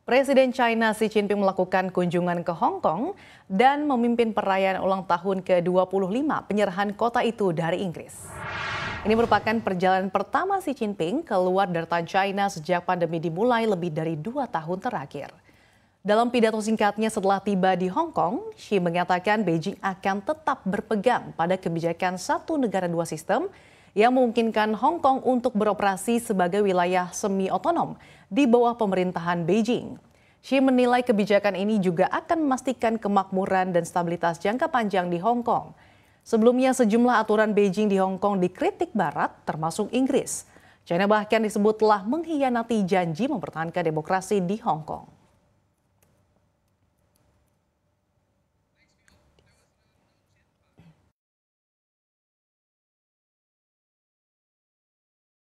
Presiden China Xi Jinping melakukan kunjungan ke Hong Kong dan memimpin perayaan ulang tahun ke-25 penyerahan kota itu dari Inggris. Ini merupakan perjalanan pertama Xi Jinping keluar dari tanah China sejak pandemi dimulai lebih dari dua tahun terakhir. Dalam pidato singkatnya setelah tiba di Hong Kong, Xi mengatakan Beijing akan tetap berpegang pada kebijakan satu negara dua sistem yang memungkinkan Hong Kong untuk beroperasi sebagai wilayah semi otonom di bawah pemerintahan Beijing. Xi menilai kebijakan ini juga akan memastikan kemakmuran dan stabilitas jangka panjang di Hong Kong. Sebelumnya sejumlah aturan Beijing di Hong Kong dikritik Barat termasuk Inggris. China bahkan disebut telah mengkhianati janji mempertahankan demokrasi di Hong Kong.